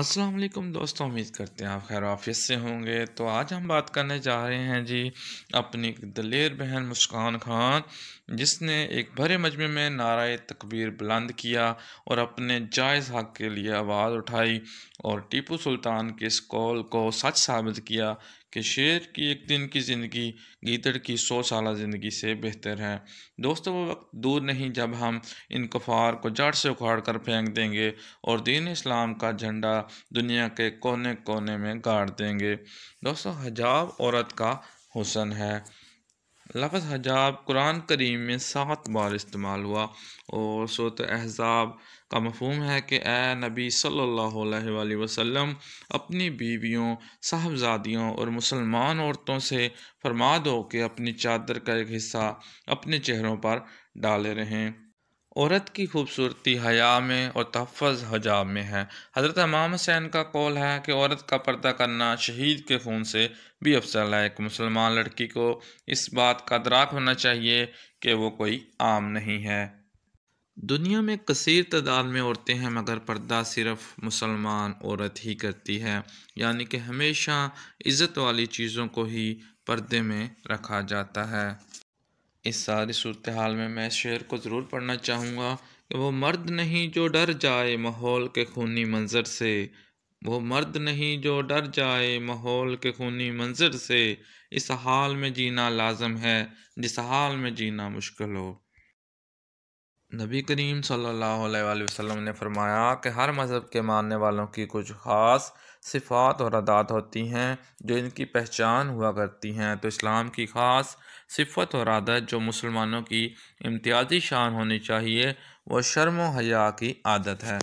असलम दोस्तों उम्मीद करते हैं आप खैर ऑफिस से होंगे तो आज हम बात करने जा रहे हैं जी अपनी दलेर बहन मुस्कान खान जिसने एक भरे मजमे में नारा तकबीर बुलंद किया और अपने जायज़ हक के लिए आवाज़ उठाई और टीपू सुल्तान के इस कौल को सच साबित किया कि शेर की एक दिन की ज़िंदगी गीदड़ की सौ साल ज़िंदगी से बेहतर है दोस्तों वो वक्त दूर नहीं जब हम इन कफ़ार को जड़ से उखाड़ कर फेंक देंगे और दीन इस्लाम का झंडा दुनिया के कोने कोने में गाड़ देंगे दोस्तों हजाब औरत का हुसन है लफ्ज़ हजाब कुरान करीम में सात बार इस्तेमाल हुआ और सूरत अहजाब का मफहम है कि ए नबी सल्लल्लाहु अलैहि वसल्लम अपनी बीवियों साहबजादियों और मुसलमान औरतों से फरमा दो कि अपनी चादर का एक हिस्सा अपने चेहरों पर डाले रहें औरत की खूबसूरती हया में और तहफ़ हजाब में है हज़रत इमाम हुसैन का कौल है कि औरत का पर्दा करना शहीद के खून से भी अफसल है एक मुसलमान लड़की को इस बात का दराक होना चाहिए कि वो कोई आम नहीं है दुनिया में कसर तादाद में औरतें हैं मगर पर्दा सिर्फ मुसलमान औरत ही करती है यानी कि हमेशा इज़्ज़त वाली चीज़ों को ही पर्दे में रखा जाता है इस सारी सूरत हाल में मैं शेर को ज़रूर पढ़ना चाहूँगा कि वो मर्द नहीं जो डर जाए माहौल के खूनी मंजर से वो मर्द नहीं जो डर जाए माहौल के खूनी मंजर से इस हाल में जीना लाजम है जिस हाल में जीना मुश्किल हो नबी करीम सल्लल्लाहु अलैहि वसल्लम ने फरमाया कि हर मज़हब के मानने वालों की कुछ ख़ास सिफ़ात और अदात होती हैं जो इनकी पहचान हुआ करती हैं तो इस्लाम की ख़ास सिफत और आदत जो मुसलमानों की इम्तियाज़ी शान होनी चाहिए वो शर्म हया की आदत है